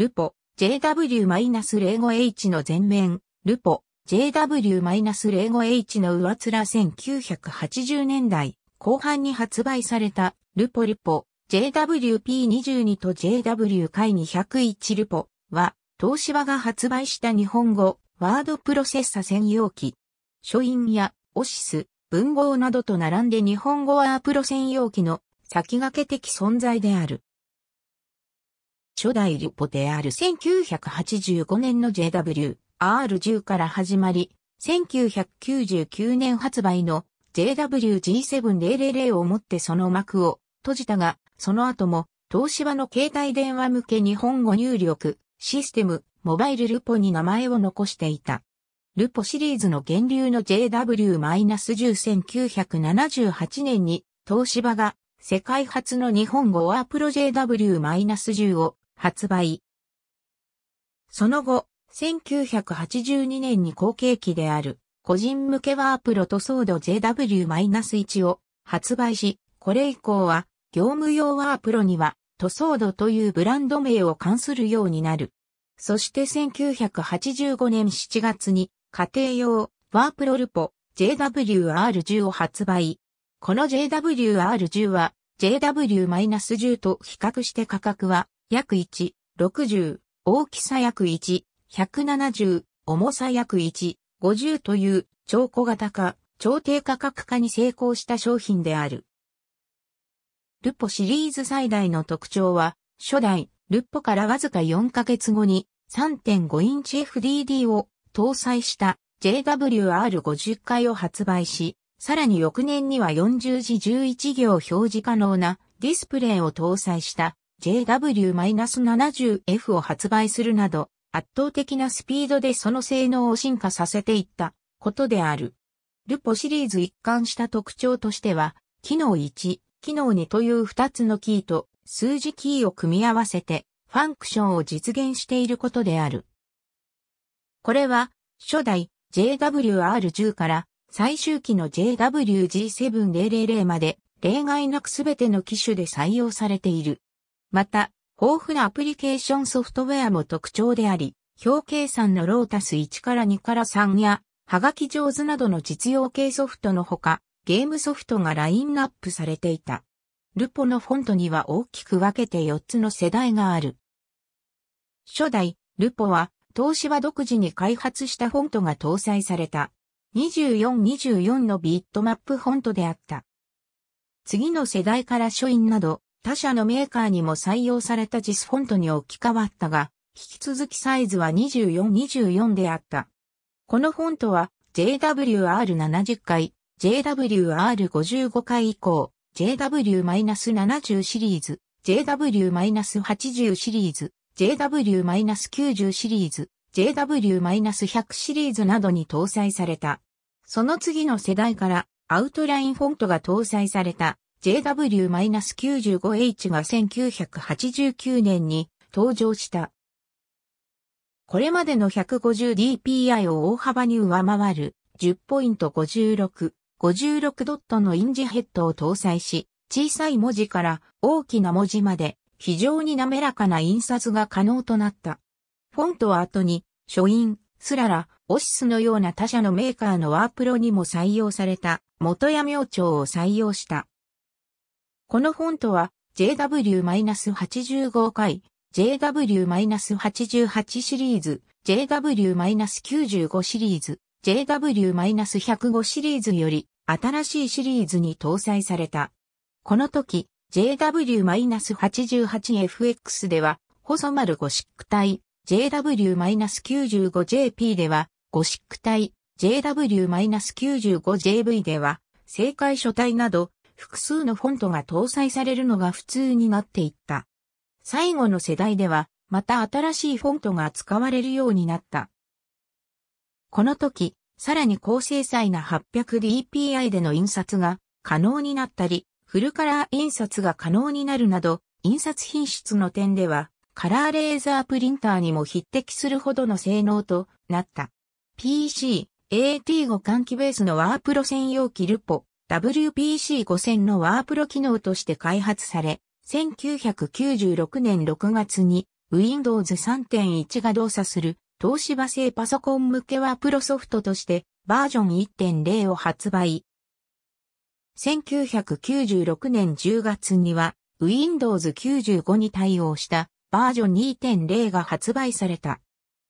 ルポ JW-05H の前面、ルポ JW-05H の上面1980年代後半に発売されたルポルポ JWP22 と JW k 201ルポは東芝が発売した日本語ワードプロセッサ専用機。書院やオシス、文豪などと並んで日本語ワープロ専用機の先駆け的存在である。初代ルポである1985年の JWR10 から始まり、1999年発売の JWG7000 をもってその幕を閉じたが、その後も東芝の携帯電話向け日本語入力、システム、モバイルルポに名前を残していた。ルポシリーズの源流の JW-10978 年に東芝が世界初の日本語ワープロ JW-10 を発売。その後、1982年に後継機である個人向けワープロとソード JW-1 を発売し、これ以降は業務用ワープロには塗装度というブランド名を関するようになる。そして1985年7月に家庭用ワープロルポ JWR10 を発売。この JWR10 は JW-10 と比較して価格は約1、60、大きさ約1、170、重さ約1、50という超小型化、超低価格化に成功した商品である。ルポシリーズ最大の特徴は、初代、ルポからわずか4ヶ月後に3.5インチ FDD を搭載した JWR50 回を発売し、さらに翌年には40時11行表示可能なディスプレイを搭載した JW-70F を発売するなど、圧倒的なスピードでその性能を進化させていったことである。ルポシリーズ一貫した特徴としては、機能1、機能2という2つのキーと数字キーを組み合わせて、ファンクションを実現していることである。これは、初代 JWR10 から最終期の JWG7000 まで例外なくすべての機種で採用されている。また、豊富なアプリケーションソフトウェアも特徴であり、表計算のロータス1から2から3や、はがき上手などの実用系ソフトのほか、ゲームソフトがラインナップされていた。ルポのフォントには大きく分けて4つの世代がある。初代、ルポは、東芝独自に開発したフォントが搭載された。2424のビットマップフォントであった。次の世代から書院など、他社のメーカーにも採用されたジスフォントに置き換わったが、引き続きサイズは2 4 24であった。このフォントは JWR70 回、JWR55 回以降、JW-70 シリーズ、JW-80 シリーズ、JW-90 シリーズ、JW-100 シリーズなどに搭載された。その次の世代からアウトラインフォントが搭載された JW-95H が1989年に登場した。これまでの 150dpi を大幅に上回る10ポイント56、56ドットのインジヘッドを搭載し、小さい文字から大きな文字まで非常に滑らかな印刷が可能となった。フォントは後に、書院、スララ、オシスのような他社のメーカーのワープロにも採用された元屋明朝を採用した。このフォントは JW-85 回、JW-88 シリーズ、JW-95 シリーズ、JW-105 シリーズより新しいシリーズに搭載された。この時、JW-88FX では、細丸ゴシック体、JW-95JP では、ゴシック体、JW-95JV では、正解書体など、複数のフォントが搭載されるのが普通になっていった。最後の世代では、また新しいフォントが使われるようになった。この時、さらに高精細な 800dpi での印刷が可能になったり、フルカラー印刷が可能になるなど、印刷品質の点では、カラーレーザープリンターにも匹敵するほどの性能となった。PC、AT5 換気ベースのワープロ専用機ルポ、WPC5000 のワープロ機能として開発され、1996年6月に Windows 3.1が動作する東芝製パソコン向けワープロソフトとしてバージョン1.0を発売。1996年10月には Windows 95に対応したバージョン2.0が発売された。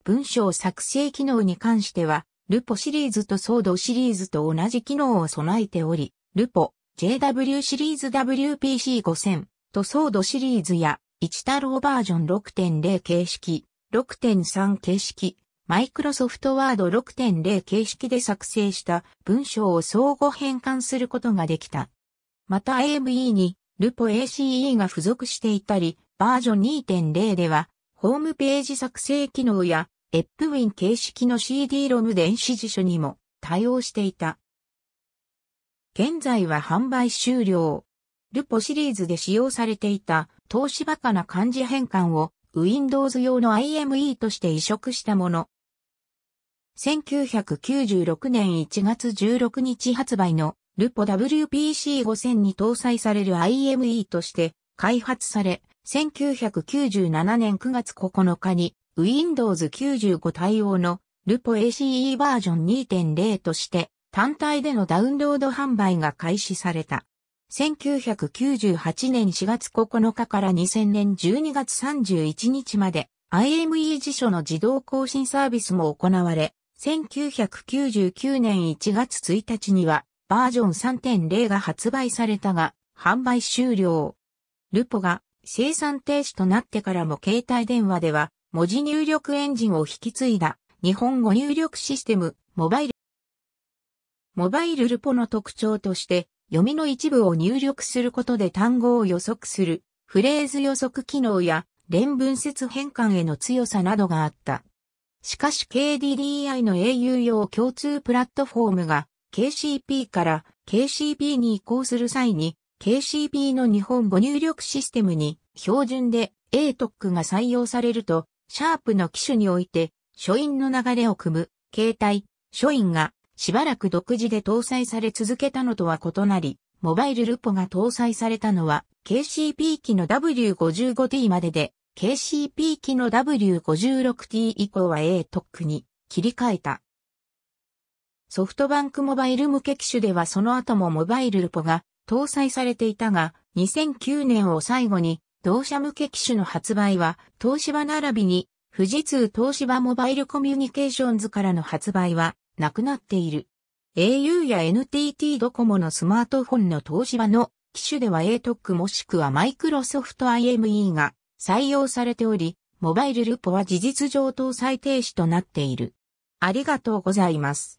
文章作成機能に関してはルポシリーズとソードシリーズと同じ機能を備えており、ルポ、JW シリーズ WPC5000 とソードシリーズや、一太郎バージョン6.0形式、6.3形式、マイクロソフトワード6.0形式で作成した文章を相互変換することができた。また AME にルポ ACE が付属していたり、バージョン2.0では、ホームページ作成機能やエップウィン形式の CD-ROM 電子辞書にも対応していた。現在は販売終了。ルポシリーズで使用されていた資バカな漢字変換を Windows 用の IME として移植したもの。1996年1月16日発売のルポ WPC5000 に搭載される IME として開発され、1997年9月9日に Windows 95対応のルポ ACE バージョン2.0として単体でのダウンロード販売が開始された。1998年4月9日から2000年12月31日まで IME 辞書の自動更新サービスも行われ、1999年1月1日にはバージョン3.0が発売されたが、販売終了。ルポが生産停止となってからも携帯電話では文字入力エンジンを引き継いだ日本語入力システム、モバイル。モバイルルポの特徴として、読みの一部を入力することで単語を予測する、フレーズ予測機能や、連文節変換への強さなどがあった。しかし KDDI の au 用共通プラットフォームが KCP から KCP に移行する際に KCP の日本語入力システムに標準で ATOC が採用されるとシャープの機種において、書院の流れを組む、携帯、書院が、しばらく独自で搭載され続けたのとは異なり、モバイルルポが搭載されたのは、KCP 機の W55T までで、KCP 機の W56T 以降は A 特区に切り替えた。ソフトバンクモバイル向け機種ではその後もモバイルルポが搭載されていたが、2009年を最後に同社向け機種の発売は、東芝並びに、富士通東芝モバイルコミュニケーションズからの発売は、なくなっている。au や NTT ドコモのスマートフォンの東芝の機種では ATOC もしくはマイクロソフト IME が採用されており、モバイルルポは事実上搭載停止となっている。ありがとうございます。